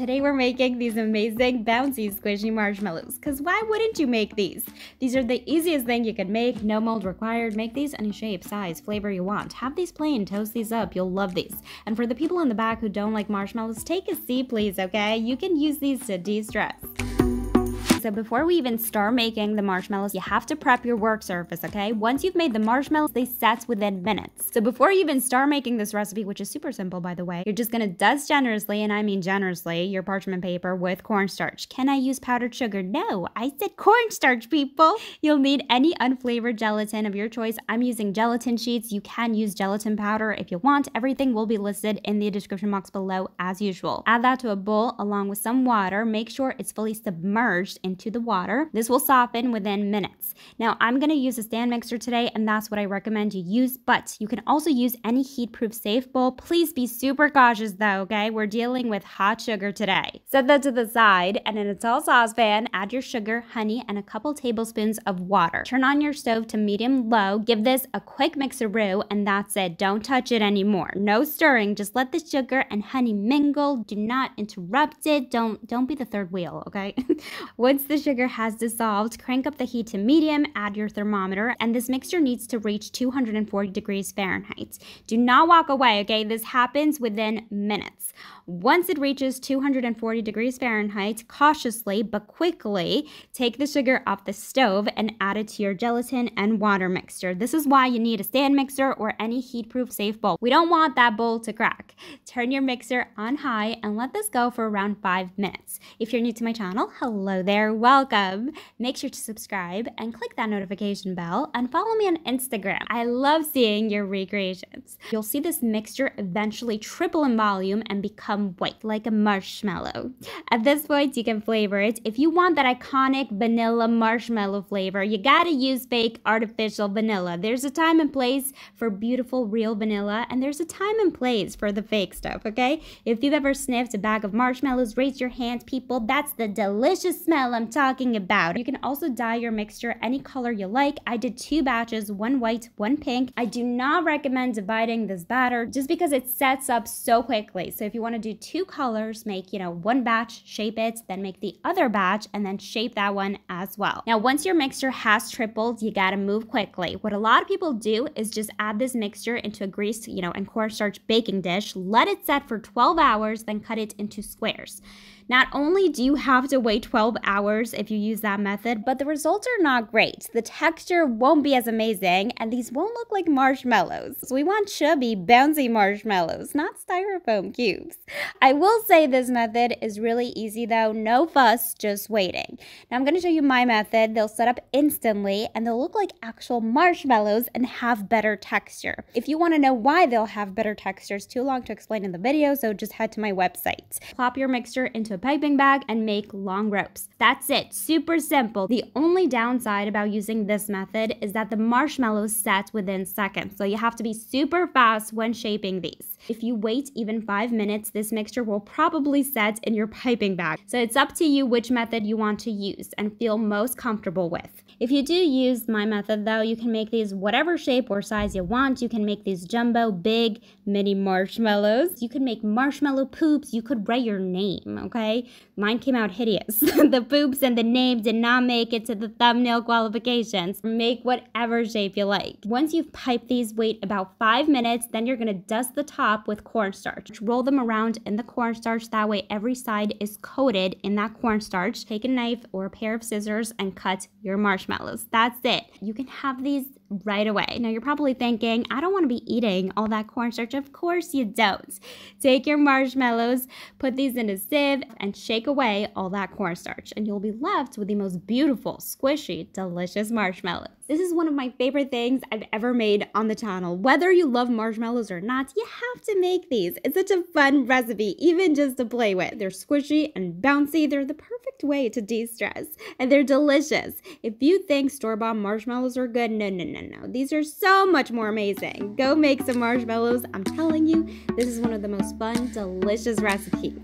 today we're making these amazing bouncy squishy marshmallows because why wouldn't you make these? These are the easiest thing you can make, no mold required. Make these any shape, size, flavor you want. Have these plain, toast these up, you'll love these. And for the people in the back who don't like marshmallows, take a seat please, okay? You can use these to de-stress. So before we even start making the marshmallows, you have to prep your work surface, okay? Once you've made the marshmallows, they set within minutes. So before you even start making this recipe, which is super simple by the way, you're just gonna dust generously, and I mean generously, your parchment paper with cornstarch. Can I use powdered sugar? No, I said cornstarch, people. You'll need any unflavored gelatin of your choice. I'm using gelatin sheets. You can use gelatin powder if you want. Everything will be listed in the description box below as usual. Add that to a bowl along with some water. Make sure it's fully submerged in into the water. This will soften within minutes. Now, I'm going to use a stand mixer today, and that's what I recommend you use, but you can also use any heat-proof safe bowl. Please be super cautious, though, okay? We're dealing with hot sugar today. Set that to the side, and in a tall saucepan, add your sugar, honey, and a couple tablespoons of water. Turn on your stove to medium-low. Give this a quick mixeroo, and that's it. Don't touch it anymore. No stirring. Just let the sugar and honey mingle. Do not interrupt it. Don't, don't be the third wheel, okay? Once once the sugar has dissolved, crank up the heat to medium, add your thermometer, and this mixture needs to reach 240 degrees Fahrenheit. Do not walk away, okay? This happens within minutes. Once it reaches 240 degrees Fahrenheit, cautiously but quickly take the sugar off the stove and add it to your gelatin and water mixture. This is why you need a stand mixer or any heat-proof safe bowl. We don't want that bowl to crack. Turn your mixer on high and let this go for around five minutes. If you're new to my channel, hello there are welcome. Make sure to subscribe and click that notification bell and follow me on Instagram. I love seeing your recreations. You'll see this mixture eventually triple in volume and become white like a marshmallow. At this point, you can flavor it. If you want that iconic vanilla marshmallow flavor, you gotta use fake artificial vanilla. There's a time and place for beautiful real vanilla and there's a time and place for the fake stuff, okay? If you've ever sniffed a bag of marshmallows, raise your hand, people. That's the delicious smell I'm talking about. You can also dye your mixture any color you like. I did two batches, one white, one pink. I do not recommend dividing this batter just because it sets up so quickly. So if you want to do two colors, make, you know, one batch, shape it, then make the other batch, and then shape that one as well. Now, once your mixture has tripled, you got to move quickly. What a lot of people do is just add this mixture into a grease, you know, and cornstarch baking dish, let it set for 12 hours, then cut it into squares. Not only do you have to wait 12 hours hours if you use that method, but the results are not great. The texture won't be as amazing, and these won't look like marshmallows. So we want chubby, bouncy marshmallows, not styrofoam cubes. I will say this method is really easy though, no fuss, just waiting. Now I'm gonna show you my method. They'll set up instantly, and they'll look like actual marshmallows and have better texture. If you wanna know why they'll have better texture, it's too long to explain in the video, so just head to my website. Plop your mixture into a piping bag and make long ropes. That's that's it, super simple. The only downside about using this method is that the marshmallows set within seconds, so you have to be super fast when shaping these. If you wait even five minutes, this mixture will probably set in your piping bag. So it's up to you which method you want to use and feel most comfortable with. If you do use my method though, you can make these whatever shape or size you want. You can make these jumbo, big, mini marshmallows. You can make marshmallow poops. You could write your name, okay? Mine came out hideous. the poop groups and the name did not make it to the thumbnail qualifications. Make whatever shape you like. Once you've piped these, wait about five minutes, then you're gonna dust the top with cornstarch. Roll them around in the cornstarch, that way every side is coated in that cornstarch. Take a knife or a pair of scissors and cut your marshmallows. That's it. You can have these right away. Now you're probably thinking, I don't want to be eating all that cornstarch. Of course you don't. Take your marshmallows, put these in a sieve, and shake away all that cornstarch, and you'll be left with the most beautiful, squishy, delicious marshmallows. This is one of my favorite things I've ever made on the channel. Whether you love marshmallows or not, you have to make these. It's such a fun recipe, even just to play with. They're squishy and bouncy. They're the perfect way to de-stress, and they're delicious. If you think store-bought marshmallows are good, no, no, no, no. These are so much more amazing. Go make some marshmallows. I'm telling you, this is one of the most fun, delicious recipes.